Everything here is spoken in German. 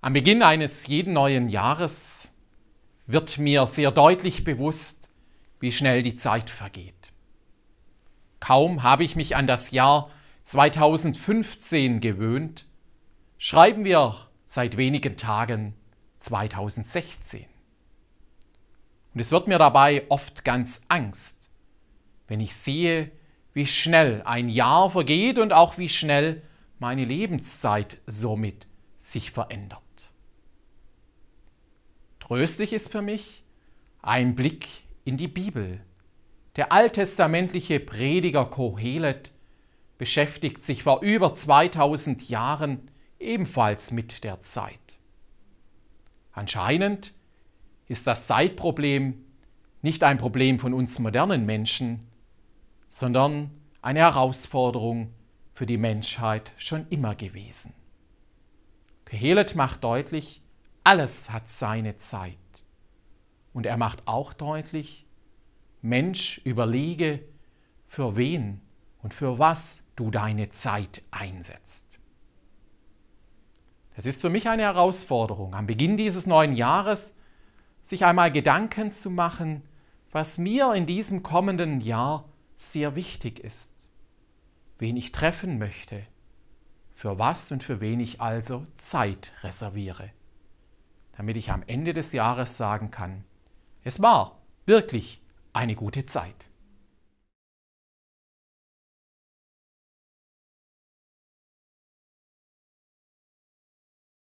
Am Beginn eines jeden neuen Jahres wird mir sehr deutlich bewusst, wie schnell die Zeit vergeht. Kaum habe ich mich an das Jahr 2015 gewöhnt, schreiben wir seit wenigen Tagen 2016. Und es wird mir dabei oft ganz Angst, wenn ich sehe, wie schnell ein Jahr vergeht und auch wie schnell meine Lebenszeit somit vergeht sich verändert. Tröstlich ist für mich ein Blick in die Bibel. Der alttestamentliche Prediger Kohelet beschäftigt sich vor über 2000 Jahren ebenfalls mit der Zeit. Anscheinend ist das Zeitproblem nicht ein Problem von uns modernen Menschen, sondern eine Herausforderung für die Menschheit schon immer gewesen. Kehelet macht deutlich, alles hat seine Zeit. Und er macht auch deutlich, Mensch, überlege, für wen und für was du deine Zeit einsetzt. Es ist für mich eine Herausforderung, am Beginn dieses neuen Jahres sich einmal Gedanken zu machen, was mir in diesem kommenden Jahr sehr wichtig ist, wen ich treffen möchte, für was und für wen ich also Zeit reserviere, damit ich am Ende des Jahres sagen kann, es war wirklich eine gute Zeit.